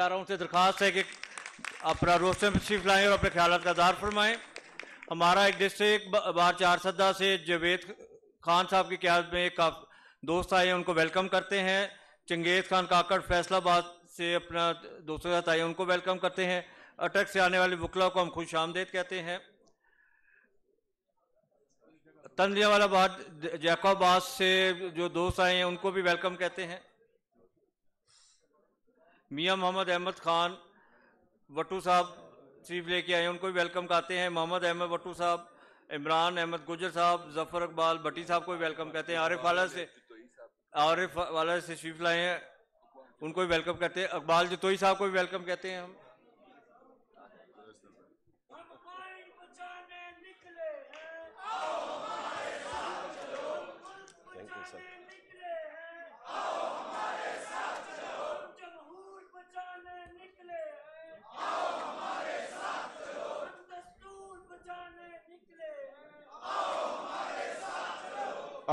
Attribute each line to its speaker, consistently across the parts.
Speaker 1: चाह रहा हूँ उनसे दरख्वास्त है कि अपना रोशन तशरीफ लाएं और अपने ख्याल का दार फरमाएं हमारा एक डिस्ट्रिक्ट बार चार सदा से जवेद खान साहब की क्या में एक दोस्त आए उनको वेलकम करते हैं चंगेज़ खान काकड़ फैसलाबाद से अपना दोस्तों के साथ आए उनको वेलकम करते हैं अटक से आने वाले वकला को हम खुश आमदेद कहते हैं तंजिया वाला बाद जैकोबाद से जो दोस्त आए हैं उनको भी वेलकम कहते हैं मियाँ मोहम्मद अहमद खान वटू साहब चीफ लेके आए उनको भी वेलकम कहते हैं मोहम्मद अहमद वटू साहब इमरान अहमद गुजर साहब जफर अकबाल भट्टी साहब को भी वेलकम कहते हैं आरिफ वाला से आरिफ वाला से शरीफ लाए हैं उनको भी वेलकम कहते हैं अकबाल जतोई साहब को भी वेलकम कहते हैं हम Thank you, sir.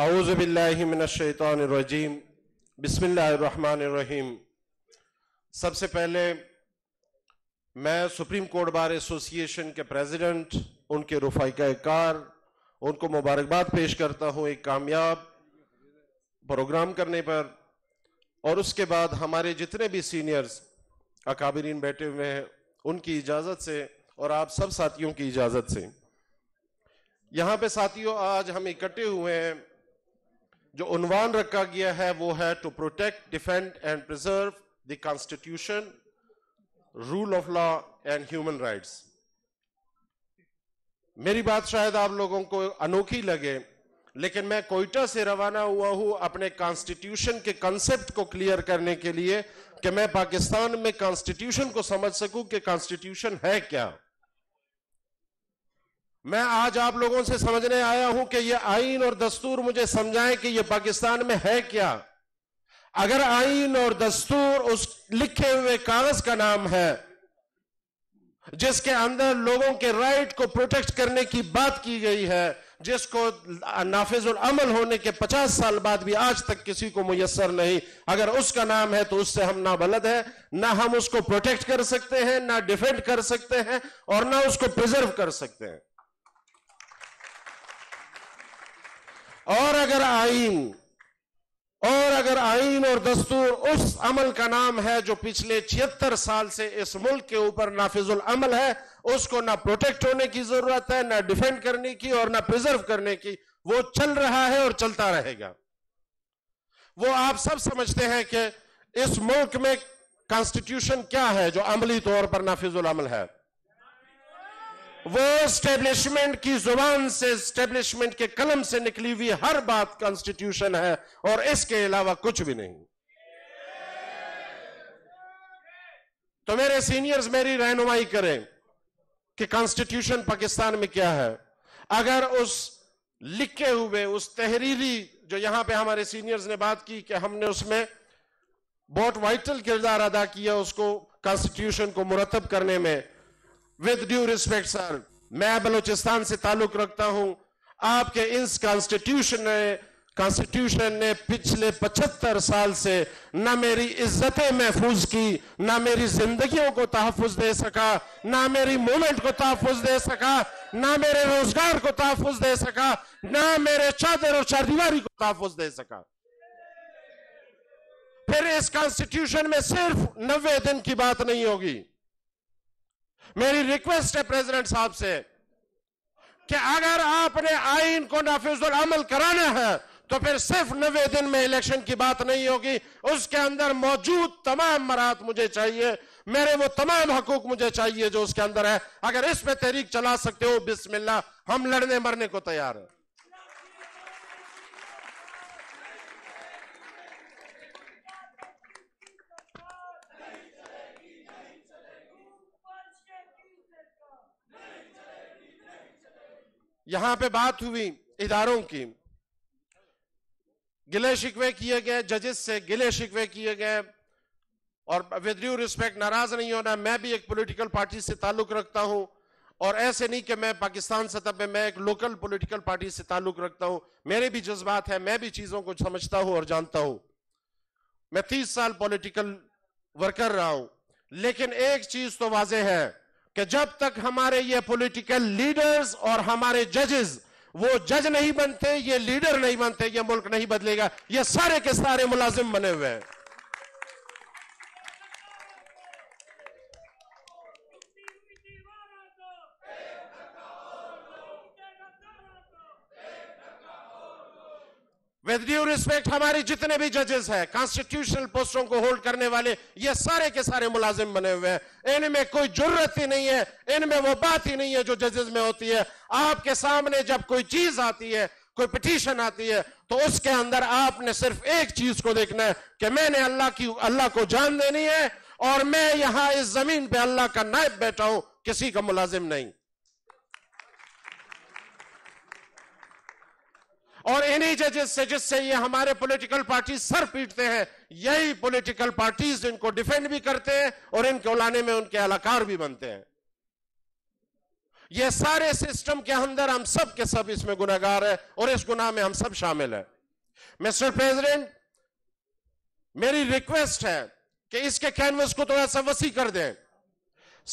Speaker 1: आउज़बिल्लिमिनशैतरजीम बसमीम सबसे पहले मैं सुप्रीम कोर्ट बार एसोसिएशन के प्रेजिडेंट उनके रुफाइका कार उनको मुबारकबाद पेश करता हूँ एक कामयाब प्रोग्राम करने पर और उसके बाद हमारे जितने भी सीनियर्स अकाबरीन बैठे हुए हैं उनकी इजाज़त से और आप सब साथियों की इजाज़त से यहाँ पे साथियों आज हम इकट्ठे हुए हैं जो उन्वान रखा गया है वो है to protect defend and preserve the constitution rule of law and human rights मेरी बात शायद आप लोगों को अनोखी लगे लेकिन मैं कोयटा से रवाना हुआ हूं अपने कॉन्स्टिट्यूशन के कंसेप्ट को क्लियर करने के लिए कि मैं पाकिस्तान में कॉन्स्टिट्यूशन को समझ सकूं कि कॉन्स्टिट्यूशन है क्या मैं आज आप लोगों से समझने आया हूं कि यह आइन और दस्तूर मुझे समझाएं कि यह पाकिस्तान में है क्या अगर आइन और दस्तूर उस लिखे हुए कागज का नाम है जिसके अंदर लोगों के राइट को प्रोटेक्ट करने की बात की गई है जिसको नाफिज अमल होने के 50 साल बाद भी आज तक किसी को मुयसर नहीं अगर उसका नाम है तो उससे हम ना बलद है ना हम उसको प्रोटेक्ट कर सकते हैं ना डिफेंड कर सकते हैं और ना उसको प्रिजर्व कर सकते हैं और अगर आइन और अगर आइन और दस्तूर उस अमल का नाम है जो पिछले छिहत्तर साल से इस मुल्क के ऊपर नाफिजुल अमल है उसको ना प्रोटेक्ट होने की जरूरत है ना डिफेंड करने की और ना प्रिजर्व करने की वो चल रहा है और चलता रहेगा वो आप सब समझते हैं कि इस मुल्क में कॉन्स्टिट्यूशन क्या है जो अमली तौर पर नाफिजुल अमल है वो स्टेब्लिशमेंट की जुबान से स्टेब्लिशमेंट के कलम से निकली हुई हर बात कॉन्स्टिट्यूशन है और इसके अलावा कुछ भी नहीं तो मेरे सीनियर्स मेरी रहनुमाई करें कि कॉन्स्टिट्यूशन पाकिस्तान में क्या है अगर उस लिखे हुए उस तहरीरी जो यहां पे हमारे सीनियर्स ने बात की कि हमने उसमें बहुत वाइटल किरदार अदा किया उसको कॉन्स्टिट्यूशन को मुरतब करने में विद ड्यू रिस्पेक्ट सर मैं बलूचिस्तान से ताल्लुक रखता हूं आपके इस कॉन्स्टिट्यूशन ने कॉन्स्टिट्यूशन ने पिछले 75 साल से ना मेरी इज्जतें महफूज की ना मेरी जिंदगियों को तहफुज दे सका ना मेरी मूवमेंट को तहफुज दे सका ना मेरे रोजगार को तहफुज दे सका ना मेरे चादर और चारदीवारी को तहफुज दे सका फिर इस कॉन्स्टिट्यूशन में सिर्फ नब्बे दिन की बात नहीं होगी मेरी रिक्वेस्ट है प्रेसिडेंट साहब से कि अगर आपने आइन को नाफिजुल अमल कराना है तो फिर सिर्फ नबे दिन में इलेक्शन की बात नहीं होगी उसके अंदर मौजूद तमाम मरात मुझे चाहिए मेरे वो तमाम हकूक मुझे चाहिए जो उसके अंदर है अगर इस पे तहरीक चला सकते हो बिस्मिल्ला हम लड़ने मरने को तैयार हैं यहां पे बात हुई इधारों की गिले शिकवे किए गए जजेस से गिले शिकवे किए गए और विद यू रिस्पेक्ट नाराज नहीं होना मैं भी एक पॉलिटिकल पार्टी से ताल्लुक रखता हूं और ऐसे नहीं कि मैं पाकिस्तान सतह पे मैं एक लोकल पॉलिटिकल पार्टी से ताल्लुक रखता हूं मेरे भी जज्बात है मैं भी चीजों को समझता हूं और जानता हूं मैं तीस साल पॉलिटिकल वर्कर रहा हूं लेकिन एक चीज तो वाजह है कि जब तक हमारे ये पॉलिटिकल लीडर्स और हमारे जजेस वो जज नहीं बनते ये लीडर नहीं बनते ये मुल्क नहीं बदलेगा ये सारे के सारे मुलाजिम बने हुए हैं विद ड्यू रिस्पेक्ट हमारे जितने भी जजेस हैं कॉन्स्टिट्यूशनल पोस्टों को होल्ड करने वाले ये सारे के सारे मुलाजिम बने हुए हैं इनमें कोई जरूरत ही नहीं है इनमें वो बात ही नहीं है जो जजेस में होती है आपके सामने जब कोई चीज आती है कोई पिटीशन आती है तो उसके अंदर आपने सिर्फ एक चीज को देखना है कि मैंने अल्लाह की अल्लाह को जान देनी है और मैं यहां इस जमीन पे अल्लाह का नायब बैठा हूं किसी का मुलाजिम नहीं और इन्हीं जजेस से जिससे ये हमारे पॉलिटिकल पार्टी सर पीटते हैं यही पॉलिटिकल पार्टीज इनको डिफेंड भी करते हैं और इनके उलाने में उनके अलाकार भी बनते हैं ये सारे सिस्टम के अंदर हम सब के सब इसमें गुनागार है और इस गुनाह में हम सब शामिल है मिस्टर प्रेसिडेंट मेरी रिक्वेस्ट है कि इसके कैनवस को थोड़ा सा वसी कर दें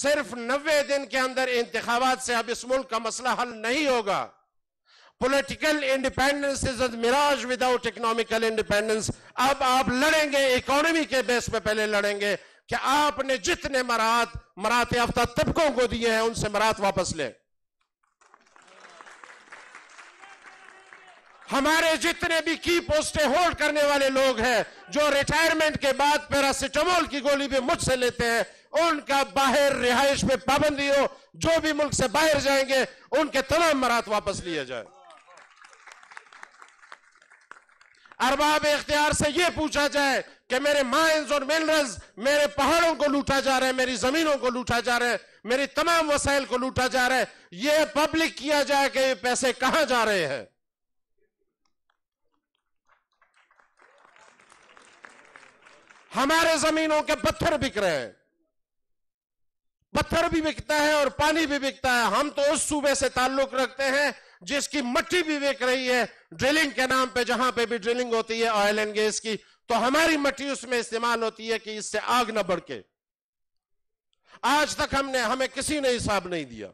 Speaker 1: सिर्फ नब्बे दिन के अंदर इंतखाबात से अब इस मुल्क का मसला हल नहीं होगा political independence is mirage without economical independence अब आप लड़ेंगे इकोनॉमी के बेस पे पहले लड़ेंगे कि आपने जितने मराहत मरात याफ्ता तबकों को दिए हैं उनसे मरात वापस ले हमारे जितने भी की पोस्टें होल्ड करने वाले लोग हैं जो रिटायरमेंट के बाद पैरासिटामोल की गोली भी मुझसे लेते हैं उनका बाहर रिहाइश पे पाबंदी हो जो भी मुल्क से बाहर जाएंगे उनके तमाम मरात वापस लिए जाए अरबाब इख्तियार से यह पूछा जाए कि मेरे माइंस और मिनरल्स मेरे पहाड़ों को लूटा जा रहा है मेरी जमीनों को लूटा जा रहा है मेरी तमाम वसाइल को लूटा जा रहा है यह पब्लिक किया जाए कि ये पैसे कहां जा रहे हैं हमारे जमीनों के पत्थर बिक रहे हैं पत्थर भी बिकता है और पानी भी बिकता है हम तो उस सूबे से ताल्लुक रखते हैं जिसकी मट्टी भी बिक रही है ड्रिलिंग के नाम पे जहां पे भी ड्रिलिंग होती है ऑयल एंड गैस की तो हमारी मट्टी उसमें इस्तेमाल होती है कि इससे आग ना बढ़के आज तक हमने हमें किसी ने हिसाब नहीं दिया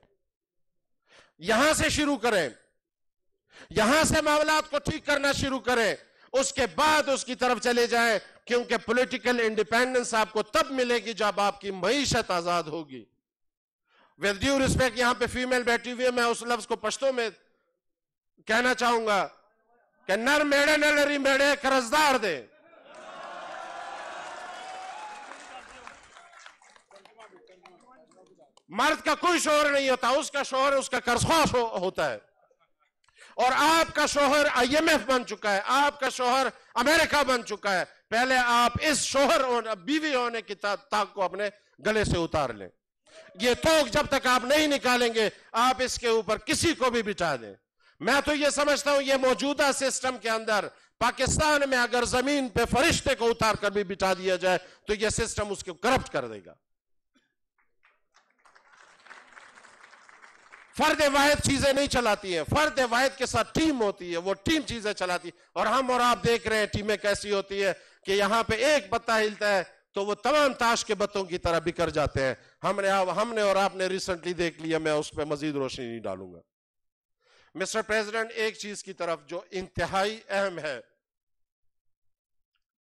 Speaker 1: यहां से शुरू करें यहां से मामलात को ठीक करना शुरू करें उसके बाद उसकी तरफ चले जाए क्योंकि पॉलिटिकल इंडिपेंडेंस आपको तब मिलेगी जब आपकी मईत आजाद होगी विद ड्यू रिस्पेक्ट यहां पे फीमेल बैठी हुई है मैं उस लफ्ज को पश्तों में कहना चाहूंगा कि नर मेड़े नलरी मेड़े कर्जदार दे मर्द का कोई शोहर नहीं होता उसका शोहर उसका कर्जख्वास हो, होता है और आपका शोहर आईएमएफ बन चुका है आपका शोहर अमेरिका बन चुका है पहले आप इस शोहर और बीवी होने की ताक को अपने गले से उतार लें ये तो जब तक आप नहीं निकालेंगे आप इसके ऊपर किसी को भी बिठा दें मैं तो ये समझता हूं ये मौजूदा सिस्टम के अंदर पाकिस्तान में अगर जमीन पे फरिश्ते को उतार कर भी बिठा दिया जाए तो यह सिस्टम उसको करप्ट कर देगा फर्द वायद चीजें नहीं चलाती है फर्द वायद के साथ टीम होती है वो टीम चीजें चलाती है और हम और आप देख रहे हैं टीमें कैसी होती है कि यहां पे एक बत्ता हिलता है तो वो तमाम ताश के बत्तों की तरह बिखर जाते हैं हमने हमने और आपने रिसेंटली देख लिया मैं उस पर मजीद रोशनी नहीं डालूंगा मिस्टर प्रेसिडेंट एक चीज की तरफ जो इंतहाई अहम है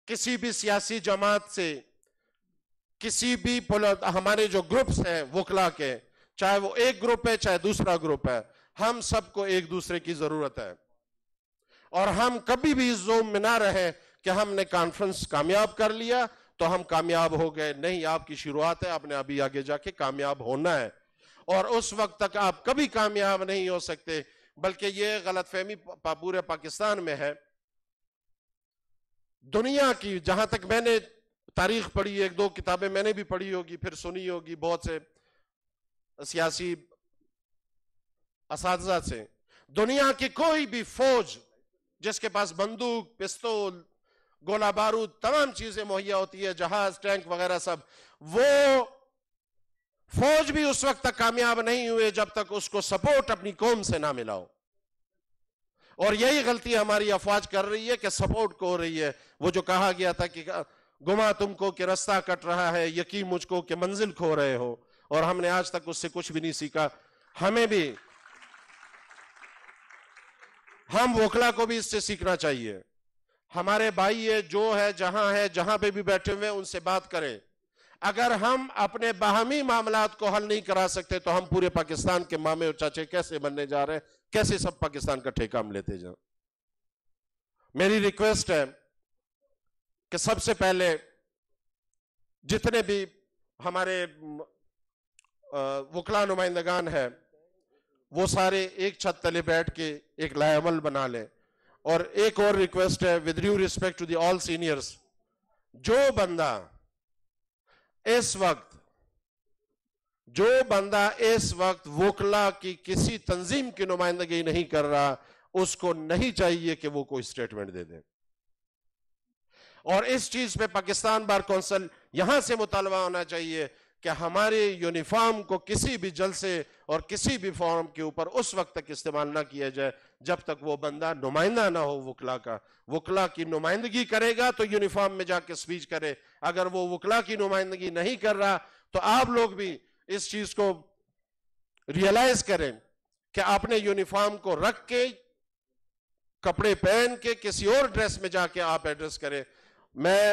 Speaker 1: किसी भी सियासी जमात से किसी भी हमारे जो ग्रुप्स हैं वकला के चाहे वो एक ग्रुप है चाहे दूसरा ग्रुप है हम सबको एक दूसरे की जरूरत है और हम कभी भी इस जोम में ना रहे कि हमने कॉन्फ्रेंस कामयाब कर लिया तो हम कामयाब हो गए नहीं आपकी शुरुआत है आपने अभी आगे जाके कामयाब होना है और उस वक्त तक आप कभी कामयाब नहीं हो सकते बल्कि ये गलत फहमी पूरे पाकिस्तान में है दुनिया की जहां तक मैंने तारीख पढ़ी एक दो किताबें मैंने भी पढ़ी होगी फिर सुनी होगी बहुत से सियासी इस से दुनिया की कोई भी फौज जिसके पास बंदूक पिस्तौल गोला बारूद तमाम चीजें मुहैया होती है जहाज टैंक वगैरह सब वो फौज भी उस वक्त तक कामयाब नहीं हुए जब तक उसको सपोर्ट अपनी कौम से ना मिलाओ और यही गलती हमारी अफवाज कर रही है कि सपोर्ट को हो रही है वो जो कहा गया था कि गुमा तुमको कि रास्ता कट रहा है यकीन मुझको कि मंजिल खो रहे हो और हमने आज तक उससे कुछ भी नहीं सीखा हमें भी हम वोखला को भी इससे सीखना चाहिए हमारे भाई ये जो है जहां है जहां पे भी बैठे हुए उनसे बात करें अगर हम अपने बाहमी मामला को हल नहीं करा सकते तो हम पूरे पाकिस्तान के मामे और चाचे कैसे बनने जा रहे हैं कैसे सब पाकिस्तान का ठेका हम लेते जाए मेरी रिक्वेस्ट है कि सबसे पहले जितने भी हमारे वकला नुमाइंदगान है वो सारे एक छत तले बैठ के एक लायमल बना ले और एक और रिक्वेस्ट है with due respect to the all seniors जो बंदा इस वक्त जो बंदा इस वक्त वोकला की किसी तंजीम की नुमाइंदगी नहीं कर रहा उसको नहीं चाहिए कि वो कोई स्टेटमेंट दे दे और इस चीज पे पाकिस्तान बार कौंसल यहां से मुतालबा होना चाहिए कि हमारे यूनिफॉर्म को किसी भी जलसे और किसी भी फॉर्म के ऊपर उस वक्त तक इस्तेमाल ना किया जाए जब तक वो बंदा नुमाइंदा ना हो वकला का वकला की नुमाइंदगी करेगा तो यूनिफॉर्म में जाके स्पीच करे अगर वो वकला की नुमाइंदगी नहीं कर रहा तो आप लोग भी इस चीज को रियलाइज करें कि आपने यूनिफॉर्म को रख के कपड़े पहन के किसी और ड्रेस में जाके आप एड्रेस करें मैं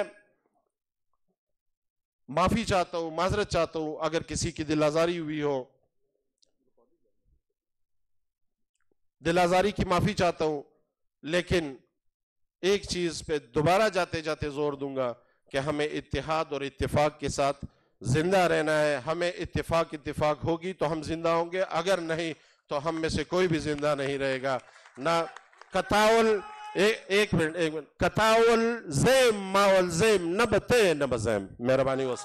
Speaker 1: माफी चाहता हूं माजरत चाहता हूं अगर किसी की दिल आजारी हुई हो दिल आजारी की माफी चाहता हूं लेकिन एक चीज पे दोबारा जाते जाते जोर दूंगा कि हमें इतिहाद और इतफाक के साथ जिंदा रहना है हमें इतफाक इतफाक होगी तो हम जिंदा होंगे अगर नहीं तो हम में से कोई भी जिंदा नहीं रहेगा ना कताउल एक मिनट एक मिनट कताउल जैम माउल जेम नबते नबजैम मेहरबानी व